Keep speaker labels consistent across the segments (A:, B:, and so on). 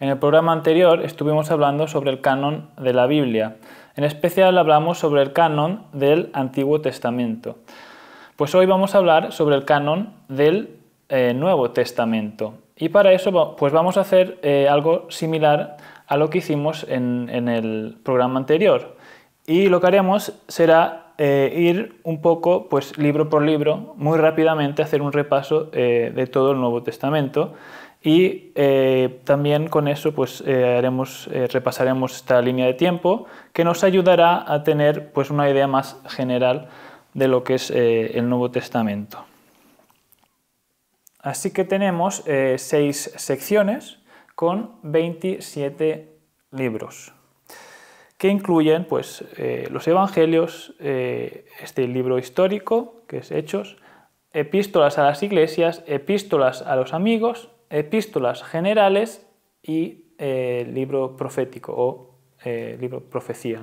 A: En el programa anterior estuvimos hablando sobre el canon de la Biblia. En especial hablamos sobre el canon del Antiguo Testamento. Pues hoy vamos a hablar sobre el canon del eh, Nuevo Testamento. Y para eso pues vamos a hacer eh, algo similar a lo que hicimos en, el programa anterior. Y lo que haremos será eh, ir un poco, pues libro por libro, muy rápidamente hacer un repaso de todo el Nuevo Testamento y eh, también con eso pues, eh, haremos, eh, repasaremos esta línea de tiempo que nos ayudará a tener pues, una idea más general de lo que es el Nuevo Testamento. Así que tenemos seis secciones con 27 libros que incluyen pues, los Evangelios, este libro histórico que es Hechos, epístolas a las iglesias, epístolas a los amigos, epístolas generales y eh, libro profético o eh, libro profecía.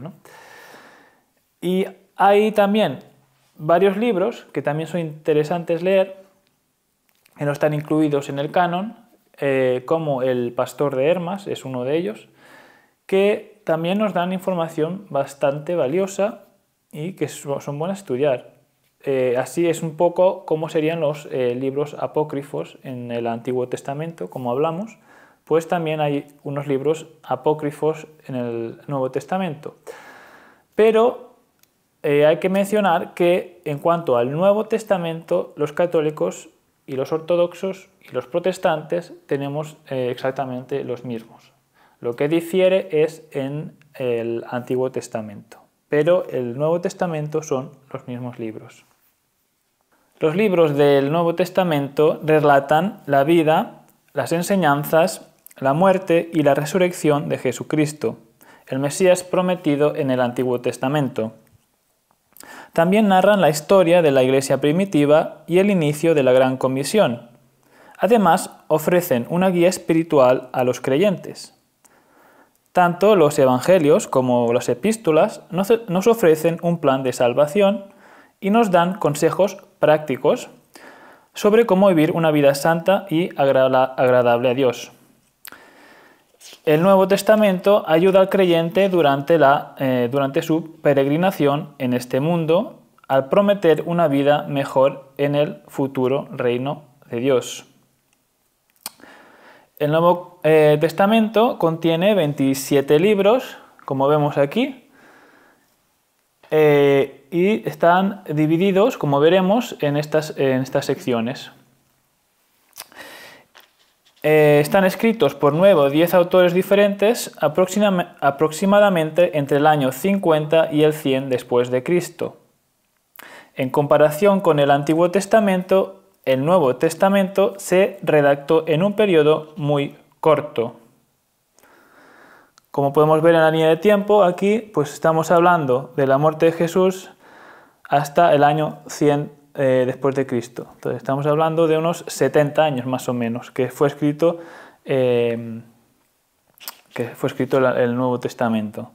A: Y hay también varios libros que también son interesantes leer, que no están incluidos en el canon, eh, como El Pastor de Hermas, es uno de ellos, que también nos dan información bastante valiosa y que son buenas estudiar. Eh, así es un poco cómo serían los eh, libros apócrifos en el Antiguo Testamento, como hablamos, pues también hay unos libros apócrifos en el Nuevo Testamento. Pero eh, hay que mencionar que en cuanto al Nuevo Testamento, los católicos y los ortodoxos y los protestantes tenemos exactamente los mismos. Lo que difiere es en el Antiguo Testamento, pero el Nuevo Testamento son los mismos libros. Los libros del Nuevo Testamento relatan la vida, las enseñanzas, la muerte y la resurrección de Jesucristo, el Mesías prometido en el Antiguo Testamento. También narran la historia de la Iglesia primitiva y el inicio de la Gran Comisión. Además, ofrecen una guía espiritual a los creyentes. Tanto los Evangelios como las epístolas nos ofrecen un plan de salvación y nos dan consejos prácticos sobre cómo vivir una vida santa y agradable a Dios. El Nuevo Testamento ayuda al creyente durante, la, eh, durante su peregrinación en este mundo al prometer una vida mejor en el futuro reino de Dios. El Nuevo eh, Testamento contiene 27 libros, como vemos aquí, eh, y están divididos, como veremos, en estas, en estas secciones. Eh, están escritos por nuevo 10 autores diferentes aproximadamente entre el año 50 y el 100 después de Cristo. En comparación con el Antiguo Testamento, el Nuevo Testamento se redactó en un periodo muy corto. Como podemos ver en la línea de tiempo, aquí pues estamos hablando de la muerte de Jesús hasta el año 100 eh, después de Cristo. Entonces estamos hablando de unos 70 años más o menos, que fue escrito, em, que fue escrito el, el Nuevo Testamento.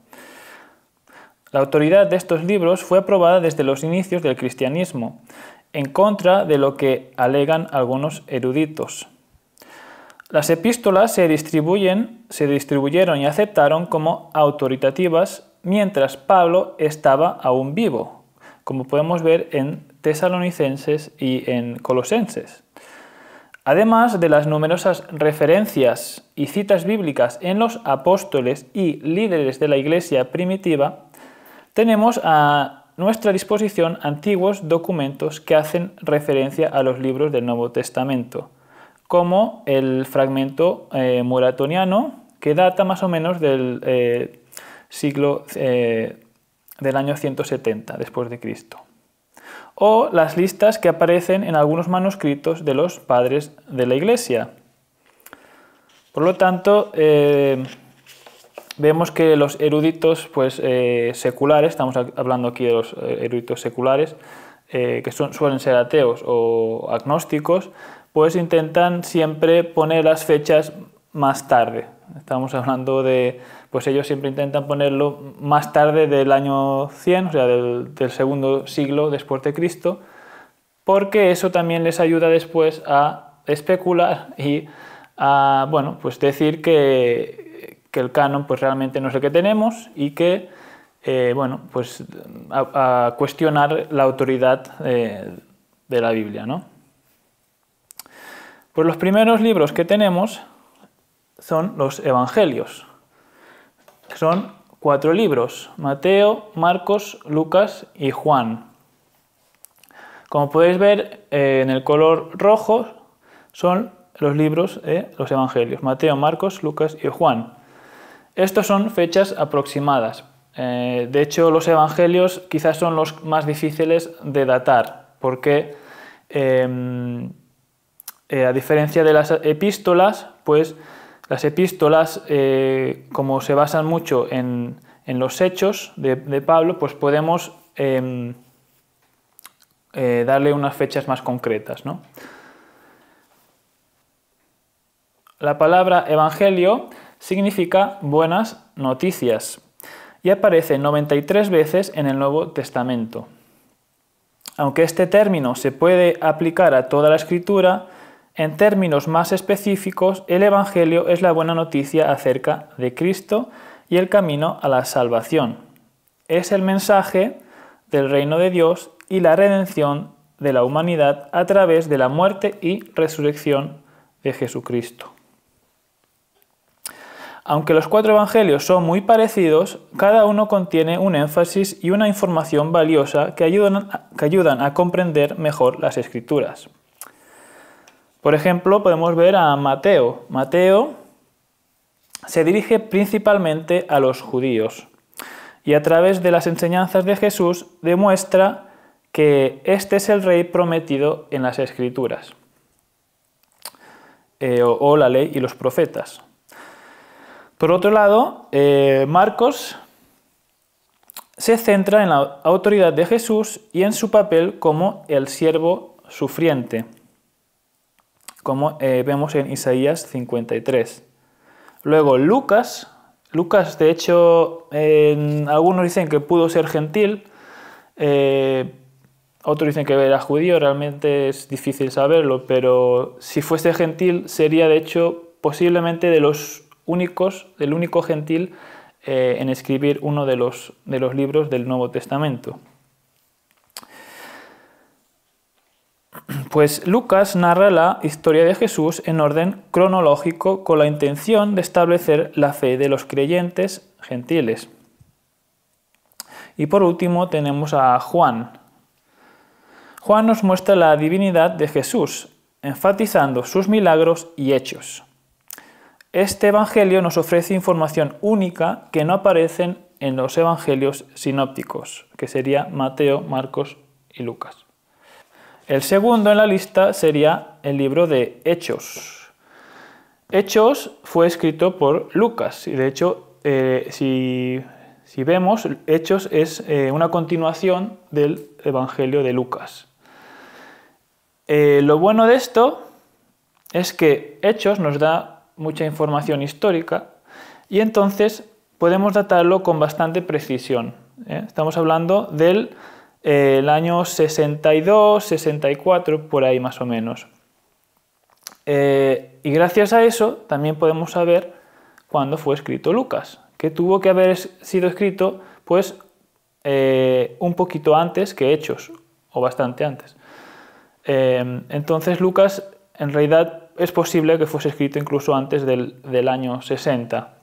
A: La autoridad de estos libros fue aprobada desde los inicios del cristianismo, en contra de lo que alegan algunos eruditos. Las epístolas se, distribuyen, se distribuyeron y aceptaron como autoritativas mientras Pablo estaba aún vivo, como podemos ver en Tesalonicenses y en Colosenses. Además de las numerosas referencias y citas bíblicas en los apóstoles y líderes de la iglesia primitiva, tenemos a nuestra disposición antiguos documentos que hacen referencia a los libros del Nuevo Testamento, como el fragmento eh, muratoniano, que data más o menos del eh, siglo eh, del año 170 después de Cristo, o las listas que aparecen en algunos manuscritos de los padres de la Iglesia. Por lo tanto, eh, vemos que los eruditos pues, eh, seculares, estamos hablando aquí de los eh, eruditos seculares, que son, suelen ser ateos o agnósticos, pues intentan siempre poner las fechas más tarde. Estamos hablando de, pues ellos siempre intentan ponerlo más tarde del año 100, o sea, del, segundo siglo después de Cristo, porque eso también les ayuda después a especular y a, bueno, pues decir que, el canon pues realmente no es el que tenemos y que, eh, bueno, pues a, cuestionar la autoridad eh, de la Biblia, ¿no? Pues los primeros libros que tenemos son los Evangelios, son cuatro libros, Mateo, Marcos, Lucas y Juan. Como podéis ver eh, en el color rojo son los libros, eh, los Evangelios, Mateo, Marcos, Lucas y Juan. Estos son fechas aproximadas. Eh, de hecho, los Evangelios quizás son los más difíciles de datar, porque em, eh, a diferencia de las epístolas, pues las epístolas, eh, como se basan mucho en, los hechos de, Pablo, pues podemos em, eh, darle unas fechas más concretas. La palabra evangelio significa buenas noticias y aparece 93 veces en el Nuevo Testamento. Aunque este término se puede aplicar a toda la escritura, en términos más específicos, el Evangelio es la buena noticia acerca de Cristo y el camino a la salvación. Es el mensaje del reino de Dios y la redención de la humanidad a través de la muerte y resurrección de Jesucristo. Aunque los cuatro evangelios son muy parecidos, cada uno contiene un énfasis y una información valiosa que ayudan, a, comprender mejor las escrituras. Por ejemplo, podemos ver a Mateo. Mateo se dirige principalmente a los judíos y a través de las enseñanzas de Jesús demuestra que este es el rey prometido en las escrituras eh, o, la ley y los profetas. Por otro lado, eh, Marcos se centra en la autoridad de Jesús y en su papel como el siervo sufriente como eh, vemos en Isaías 53. Luego Lucas, Lucas de hecho, algunos dicen que pudo ser gentil, eh, otros dicen que era judío, realmente es difícil saberlo, pero si fuese gentil sería de hecho posiblemente de los únicos, del único gentil eh, en escribir uno de los, de los libros del Nuevo Testamento. pues Lucas narra la historia de Jesús en orden cronológico con la intención de establecer la fe de los creyentes gentiles. Y por último tenemos a Juan. Juan nos muestra la divinidad de Jesús, enfatizando sus milagros y hechos. Este Evangelio nos ofrece información única que no aparecen en los Evangelios sinópticos, que sería Mateo, Marcos y Lucas. El segundo en la lista sería el libro de Hechos. Hechos fue escrito por Lucas y de hecho, eh, si, vemos, Hechos es eh, una continuación del Evangelio de Lucas. Eh, lo bueno de esto es que Hechos nos da mucha información histórica y entonces podemos datarlo con bastante precisión. Estamos hablando del el año 62, 64, por ahí más o menos. Eh, y gracias a eso también podemos saber cuándo fue escrito Lucas, que tuvo que haber sido escrito pues eh, un poquito antes que Hechos, o bastante antes. Em, entonces Lucas en realidad es posible que fuese escrito incluso antes del, del año 60.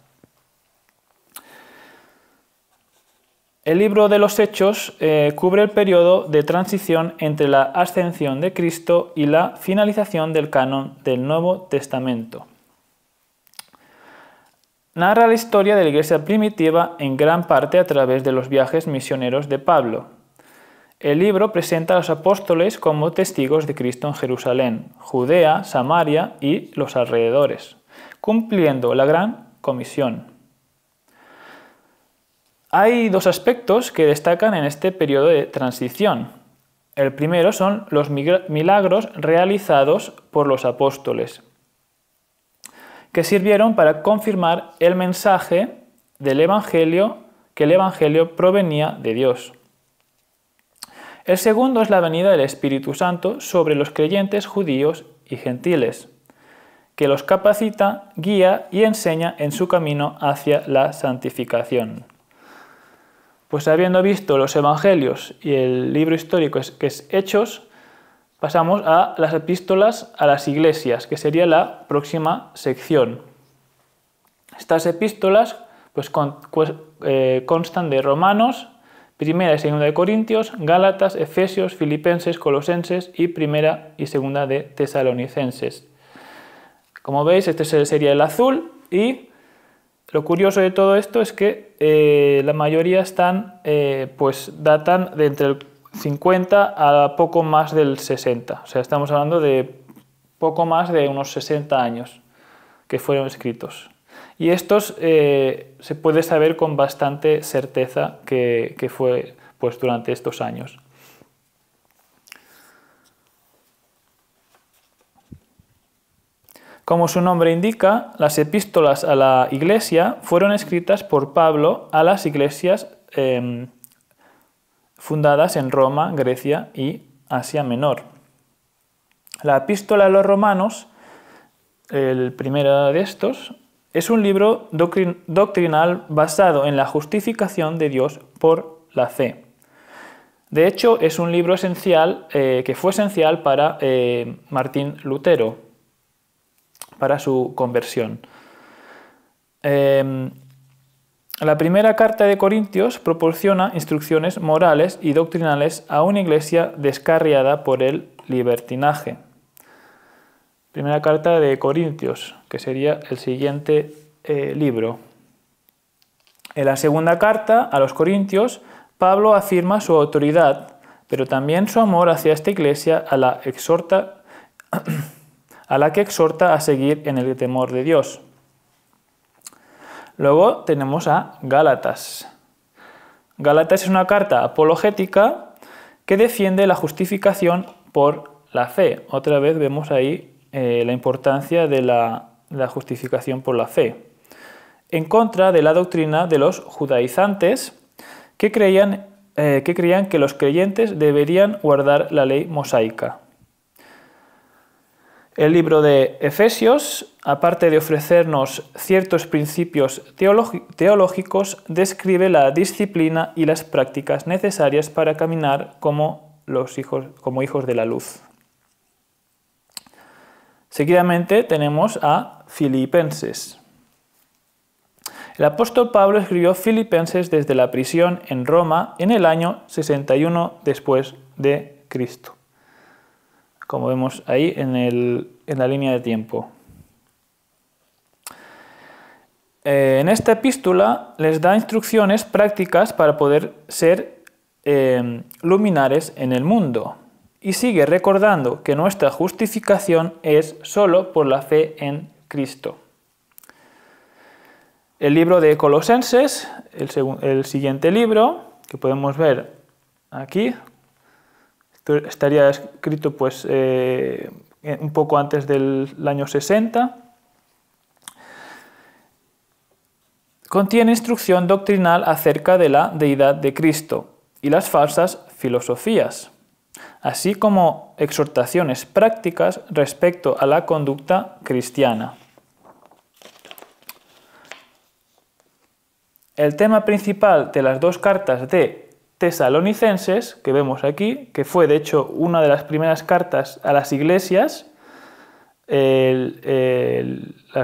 A: El libro de los Hechos eh, cubre el periodo de transición entre la ascensión de Cristo y la finalización del canon del Nuevo Testamento. Narra la historia de la iglesia primitiva en gran parte a través de los viajes misioneros de Pablo. El libro presenta a los apóstoles como testigos de Cristo en Jerusalén, Judea, Samaria y los alrededores, cumpliendo la gran comisión. Hay dos aspectos que destacan en este periodo de transición. El primero son los milagros realizados por los apóstoles, que sirvieron para confirmar el mensaje del Evangelio, que el Evangelio provenía de Dios. El segundo es la venida del Espíritu Santo sobre los creyentes judíos y gentiles, que los capacita, guía y enseña en su camino hacia la santificación. Pues habiendo visto los Evangelios y el libro histórico que es Hechos, pasamos a las epístolas a las iglesias, que sería la próxima sección. Estas epístolas pues, pues eh, constan de Romanos, Primera y Segunda de Corintios, Gálatas, Efesios, Filipenses, Colosenses y Primera y Segunda de Tesalonicenses. Como veis, este sería el azul y lo curioso de todo esto es que eh, la mayoría están, eh, pues datan de entre el 50 a poco más del 60. O sea, estamos hablando de poco más de unos 60 años que fueron escritos. Y estos eh, se puede saber con bastante certeza que, que fue pues, durante estos años. Como su nombre indica, las epístolas a la iglesia fueron escritas por Pablo a las iglesias em, fundadas en Roma, Grecia y Asia Menor. La epístola a los romanos, el primero de estos, es un libro doctrinal basado en la justificación de Dios por la fe. De hecho, es un libro esencial eh, que fue esencial para eh, Martín Lutero, para su conversión. Em, la primera carta de Corintios proporciona instrucciones morales y doctrinales a una iglesia descarriada por el libertinaje. Primera carta de Corintios, que sería el siguiente eh, libro. En la segunda carta a los Corintios, Pablo afirma su autoridad, pero también su amor hacia esta iglesia a la exhorta a la que exhorta a seguir en el temor de Dios. Luego tenemos a Gálatas. Gálatas es una carta apologética que defiende la justificación por la fe. Otra vez vemos ahí eh, la importancia de la, justificación por la fe. En contra de la doctrina de los judaizantes que creían eh, que creían que los creyentes deberían guardar la ley mosaica. El libro de Efesios, aparte de ofrecernos ciertos principios teológicos, describe la disciplina y las prácticas necesarias para caminar como, hijos, hijos de la luz. Seguidamente tenemos a Filipenses. El apóstol Pablo escribió Filipenses desde la prisión en Roma en el año 61 después de Cristo como vemos ahí en, la línea de tiempo. Eh, en esta epístola les da instrucciones prácticas para poder ser eh, luminares en el mundo y sigue recordando que nuestra justificación es sólo por la fe en Cristo. El libro de Colosenses, el siguiente libro, que podemos ver aquí, estaría escrito pues, eh, un poco antes del año 60. Contiene instrucción doctrinal acerca de la deidad de Cristo y las falsas filosofías, así como exhortaciones prácticas respecto a la conducta cristiana. El tema principal de las dos cartas de tesalonicenses, que vemos aquí, que fue de hecho una de las primeras cartas a las iglesias, las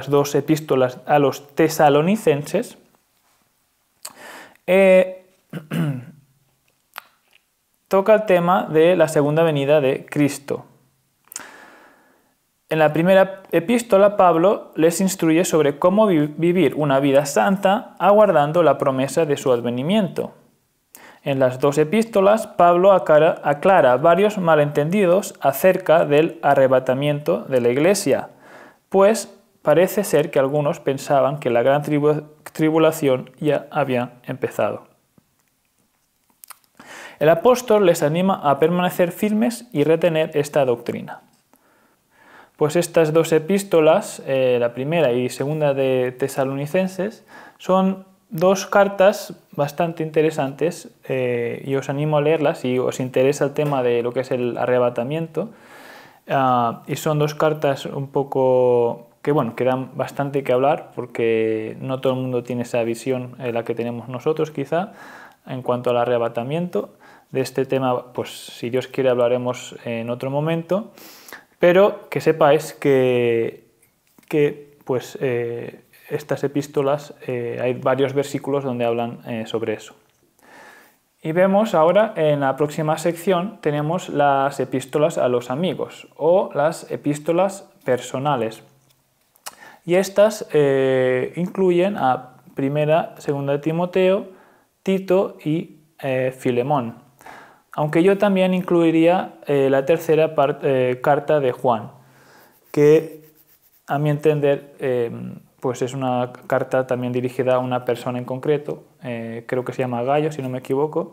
A: dos epístolas a los tesalonicenses, eh, toca el tema de la segunda venida de Cristo. En la primera epístola, Pablo les instruye sobre cómo vivir una vida santa aguardando la promesa de su advenimiento. En las dos epístolas, Pablo aclara varios malentendidos acerca del arrebatamiento de la iglesia, pues parece ser que algunos pensaban que la gran tribulación ya había empezado. El apóstol les anima a permanecer firmes y retener esta doctrina. Pues estas dos epístolas, eh, la primera y segunda de Tesalonicenses, son dos cartas bastante interesantes eh, y os animo a leerlas si os interesa el tema de lo que es el arrebatamiento. Ah, y son dos cartas un poco que, bueno, que dan bastante que hablar porque no todo el mundo tiene esa visión en eh, la que tenemos nosotros quizá en cuanto al arrebatamiento. De este tema, pues si Dios quiere hablaremos en otro momento, pero que sepáis que, que pues... Eh, estas epístolas eh, hay varios versículos donde hablan eh, sobre eso. Y vemos ahora en la próxima sección tenemos las epístolas a los amigos o las epístolas personales. Y estas eh, incluyen a primera, segunda de Timoteo, Tito y Filemón. Aunque yo también incluiría la tercera carta de Juan, que a mi entender pues es una carta también dirigida a una persona en concreto, eh, creo que se llama Gallo, si no me equivoco,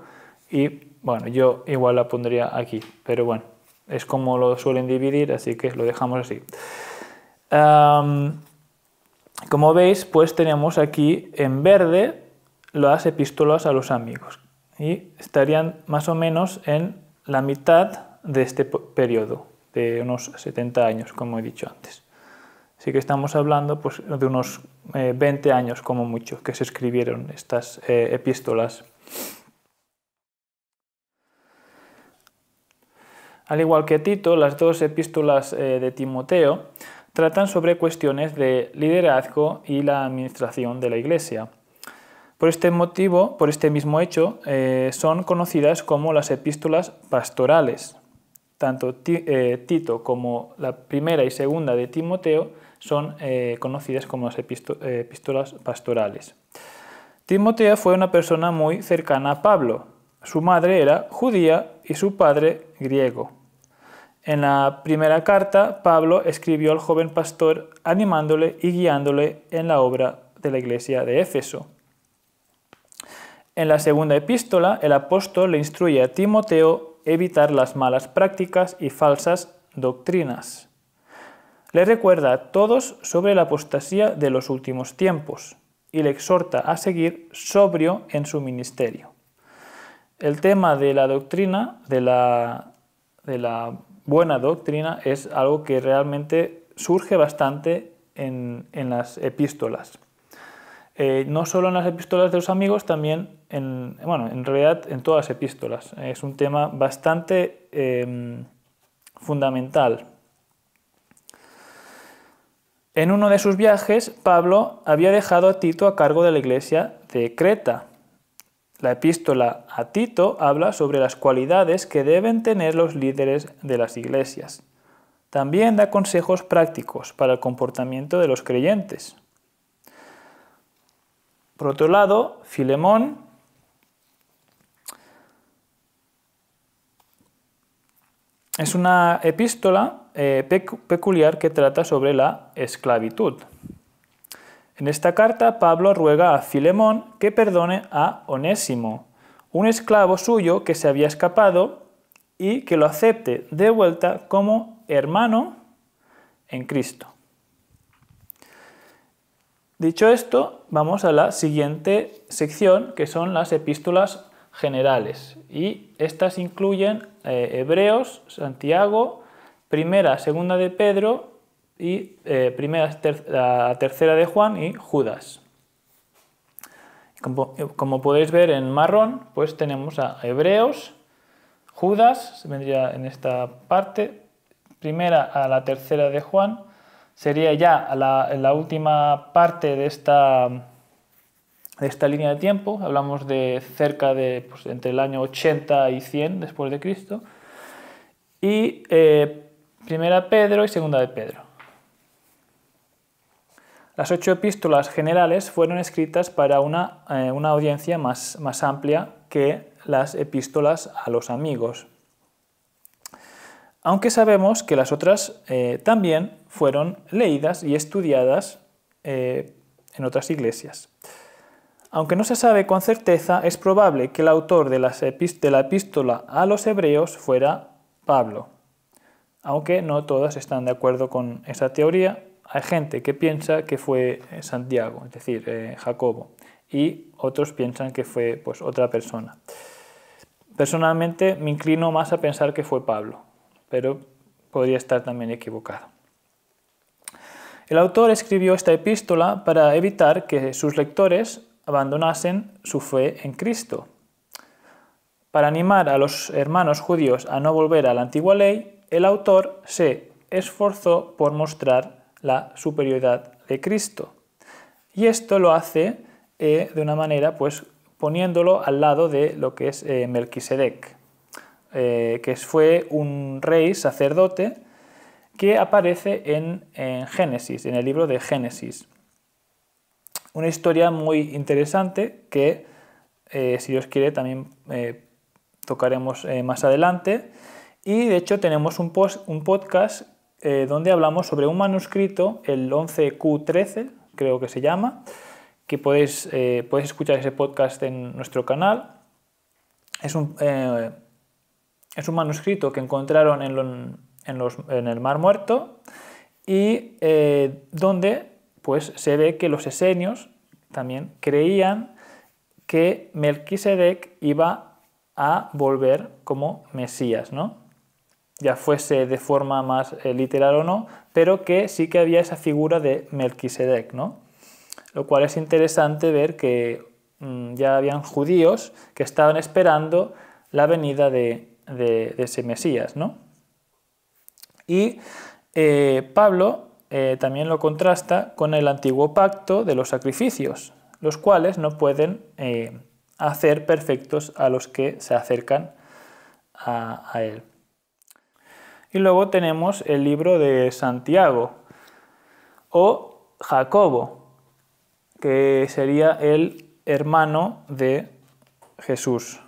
A: y bueno, yo igual la pondría aquí, pero bueno, es como lo suelen dividir, así que lo dejamos así. como veis, pues tenemos aquí en verde las epístolas a los amigos y estarían más o menos en la mitad de este periodo, de unos 70 años, como he dicho antes. Así que estamos hablando pues, de unos 20 eh, años como mucho que se escribieron estas eh, epístolas. Al igual que Tito, las dos epístolas eh, de Timoteo tratan sobre cuestiones de liderazgo y la administración de la Iglesia. Por este motivo, por este mismo hecho, son conocidas como las epístolas pastorales. Tanto Tito como la primera y segunda de Timoteo son eh, conocidas como las eh, epístolas pastorales. Timoteo fue una persona muy cercana a Pablo. Su madre era judía y su padre griego. En la primera carta, Pablo escribió al joven pastor animándole y guiándole en la obra de la iglesia de Éfeso. En la segunda epístola, el apóstol le instruye a Timoteo evitar las malas prácticas y falsas doctrinas le recuerda a todos sobre la apostasía de los últimos tiempos y le exhorta a seguir sobrio en su ministerio. El tema de la doctrina, de la, buena doctrina, es algo que realmente surge bastante en, las epístolas. Eh, no solo en las epístolas de los amigos, también en, bueno, en realidad en todas las epístolas. Es un tema bastante em, fundamental en uno de sus viajes, Pablo había dejado a Tito a cargo de la iglesia de Creta. La epístola a Tito habla sobre las cualidades que deben tener los líderes de las iglesias. También da consejos prácticos para el comportamiento de los creyentes. Por otro lado, Filemón es una epístola eh, peculiar que trata sobre la esclavitud. En esta carta Pablo ruega a Filemón que perdone a Onésimo, un esclavo suyo que se había escapado y que lo acepte de vuelta como hermano en Cristo. Dicho esto, vamos a la siguiente sección, que son las epístolas generales. Y estas incluyen eh, Hebreos, Santiago, primera, segunda de Pedro y eh, primera, tercera de Juan y Judas. Como, podéis ver en marrón, pues tenemos a Hebreos, Judas, se vendría en esta parte, primera a la tercera de Juan, sería ya la, la última parte de esta, de esta línea de tiempo, hablamos de cerca de pues, entre el año 80 y 100 después de Cristo, y eh, Primera de Pedro y segunda de Pedro. Las ocho epístolas generales fueron escritas para una, eh, audiencia más, amplia que las epístolas a los amigos, aunque sabemos que las otras eh, también fueron leídas y estudiadas eh, en otras iglesias. Aunque no se sabe con certeza, es probable que el autor de la epístola a los hebreos fuera Pablo aunque no todas están de acuerdo con esa teoría. Hay gente que piensa que fue eh, Santiago, es decir, eh, Jacobo, y otros piensan que fue pues, otra persona. Personalmente me inclino más a pensar que fue Pablo, pero podría estar también equivocado. El autor escribió esta epístola para evitar que sus lectores abandonasen su fe en Cristo. Para animar a los hermanos judíos a no volver a la antigua ley, el autor se esforzó por mostrar la superioridad de Cristo. Y esto lo hace eh, de una manera, pues poniéndolo al lado de lo que es eh, Melquisedec, eh, que fue un rey sacerdote que aparece en Génesis, en el libro de Génesis. Una historia muy interesante que, si Dios quiere, también tocaremos más adelante. Y de hecho tenemos un, podcast eh, donde hablamos sobre un manuscrito, el 11Q13, creo que se llama, que eh, podéis, escuchar ese podcast en nuestro canal. Es un, eh, es un manuscrito que encontraron en, el Mar Muerto y donde pues, se ve que los esenios también creían que Melquisedec iba a volver como Mesías, ¿no? ya fuese de forma más eh, literal o no, pero que sí que había esa figura de Melquisedec, ¿no? Lo cual es interesante ver que mm, ya habían judíos que estaban esperando la venida de, ese Mesías, ¿no? Y eh, Pablo eh, también lo contrasta con el antiguo pacto de los sacrificios, los cuales no pueden hacer perfectos a los que se acercan a él. Y luego tenemos el libro de Santiago o Jacobo, que sería el hermano de Jesús,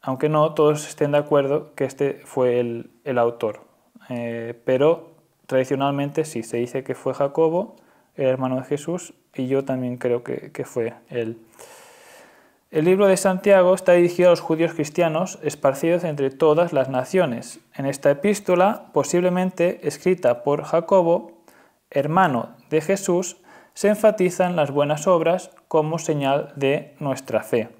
A: aunque no todos estén de acuerdo que este fue el, autor, eh, pero tradicionalmente sí, se dice que fue Jacobo, el hermano de Jesús, y yo también creo que, que fue él. El libro de Santiago está dirigido a los judíos cristianos esparcidos entre todas las naciones. En esta epístola, posiblemente escrita por Jacobo, hermano de Jesús, se enfatizan las buenas obras como señal de nuestra fe.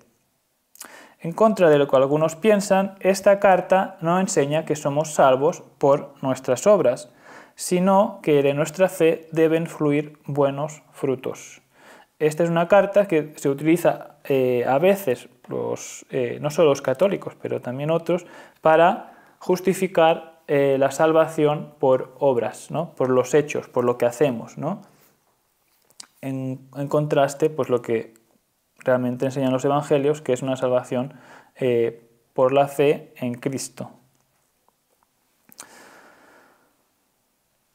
A: En contra de lo que algunos piensan, esta carta no enseña que somos salvos por nuestras obras, sino que de nuestra fe deben fluir buenos frutos. Esta es una carta que se utiliza eh, a veces, eh, no solo los católicos, pero también otros, para justificar eh, la salvación por obras, por los hechos, por lo que hacemos. En, contraste, pues lo que realmente enseñan los evangelios, que es una salvación por la fe en Cristo.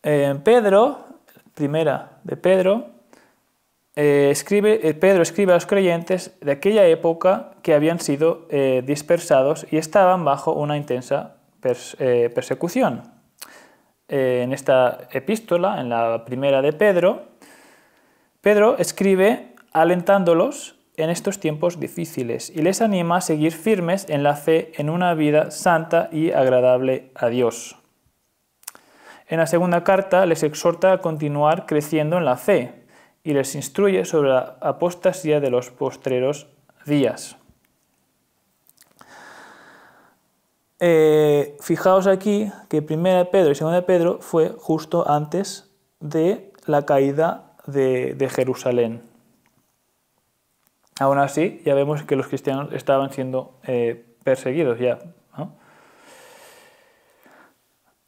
A: Pedro, primera de Pedro, eh, eh, Pedro escribe a los creyentes de aquella época que habían sido eh, dispersados y estaban bajo una intensa persecución. en esta epístola, en la primera de Pedro, Pedro escribe alentándolos en estos tiempos difíciles y les anima a seguir firmes en la fe en una vida santa y agradable a Dios. En la segunda carta les exhorta a continuar creciendo en la fe, y les instruye sobre la apostasía de los postreros días. Eh, fijaos aquí que primera de Pedro y segunda de Pedro fue justo antes de la caída de, Jerusalén. Aún así, ya vemos que los cristianos estaban siendo eh, perseguidos ya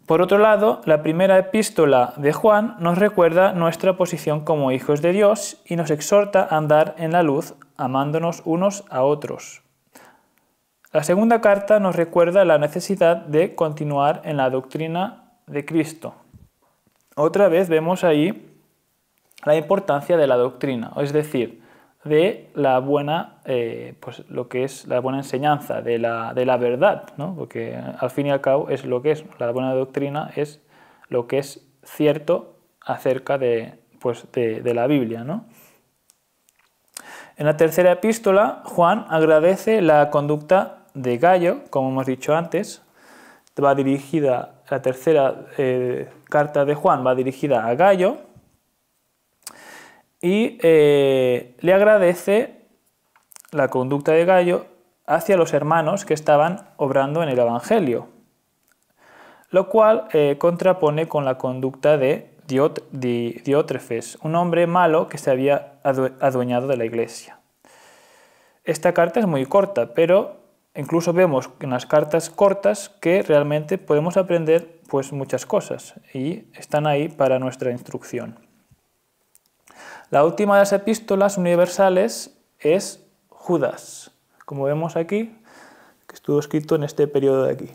A: por otro lado, la primera epístola de Juan nos recuerda nuestra posición como hijos de Dios y nos exhorta a andar en la luz, amándonos unos a otros. La segunda carta nos recuerda la necesidad de continuar en la doctrina de Cristo. Otra vez vemos ahí la importancia de la doctrina, es decir, de la buena, eh, pues lo que es la buena enseñanza, de la, de la verdad, ¿no? porque al fin y al cabo es lo que es, la buena doctrina es lo que es cierto acerca de, pues, de, la Biblia. ¿no? En la tercera epístola, Juan agradece la conducta de Gallo, como hemos dicho antes, va dirigida, la tercera eh, carta de Juan va dirigida a Gallo, y eh, le agradece la conducta de Gallo hacia los hermanos que estaban obrando en el Evangelio, lo cual eh, contrapone con la conducta de Diótrefes, un hombre malo que se había adueñado de la iglesia. Esta carta es muy corta, pero incluso vemos en las cartas cortas que realmente podemos aprender pues, muchas cosas y están ahí para nuestra instrucción. La última de las epístolas universales es Judas, como vemos aquí, que estuvo escrito en este periodo de aquí.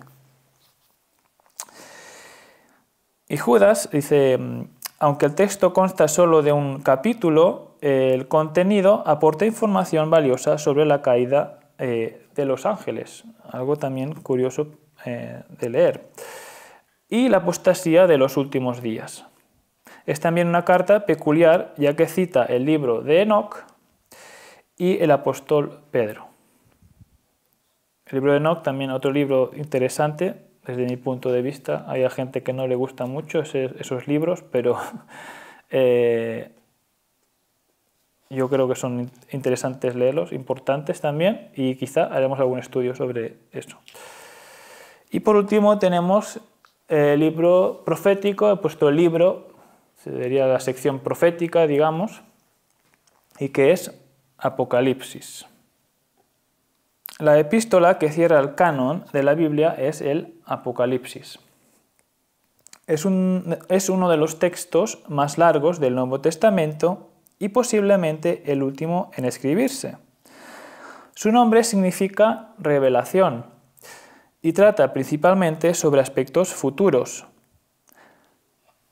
A: Y Judas dice, mm, aunque el texto consta solo de un capítulo, el contenido aporta información valiosa sobre la caída eh, de los ángeles, algo también curioso eh, de leer, y la apostasía de los últimos días. Es también una carta peculiar ya que cita el libro de Enoch y el apóstol Pedro. El libro de Enoch también otro libro interesante desde mi punto de vista. Hay gente que no le gusta mucho esos libros, pero eh, yo creo que son interesantes leerlos, importantes también, y quizá haremos algún estudio sobre eso. Y por último tenemos el libro profético, he puesto el libro diría la sección profética, digamos, y que es Apocalipsis. La epístola que cierra el canon de la Biblia es el Apocalipsis. Es, es uno de los textos más largos del Nuevo Testamento y posiblemente el último en escribirse. Su nombre significa revelación y trata principalmente sobre aspectos futuros,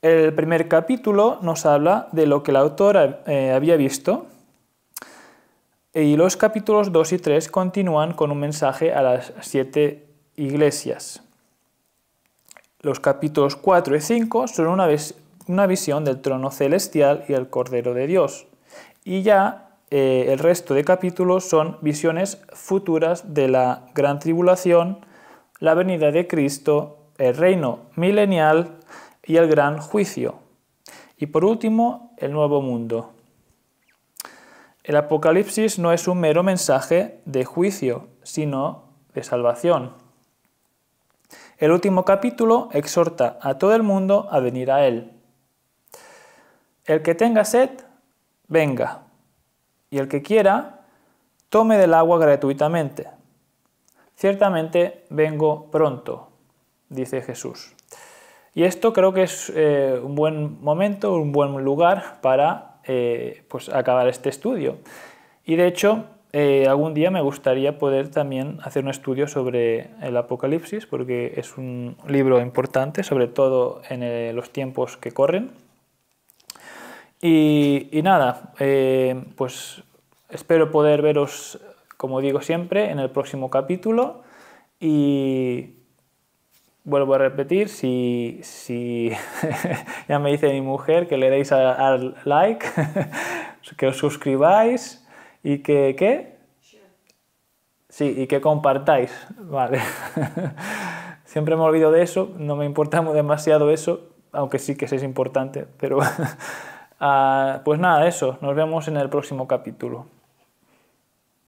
A: el primer capítulo nos habla de lo que el autor eh, había visto y los capítulos 2 y 3 continúan con un mensaje a las siete iglesias. Los capítulos 4 y 5 son una, visión del trono celestial y el Cordero de Dios. Y ya eh, el resto de capítulos son visiones futuras de la gran tribulación, la venida de Cristo, el reino milenial y el gran juicio. Y por último, el nuevo mundo. El Apocalipsis no es un mero mensaje de juicio, sino de salvación. El último capítulo exhorta a todo el mundo a venir a Él. El que tenga sed, venga. Y el que quiera, tome del agua gratuitamente. Ciertamente vengo pronto, dice Jesús. Y esto creo que es eh, un buen momento, un buen lugar para eh, pues, acabar este estudio. Y de hecho, eh, algún día me gustaría poder también hacer un estudio sobre el Apocalipsis, porque es un libro importante, sobre todo en los tiempos que corren. Y, nada, pues espero poder veros, como digo siempre, en el próximo capítulo y vuelvo a repetir, si, ya me dice mi mujer que le deis al like, que os suscribáis y que, ¿qué? Sí, y que compartáis, vale. Siempre me olvido de eso, no me importa demasiado eso, aunque sí que es importante, pero... Ah, pues nada, eso, nos vemos en el próximo capítulo.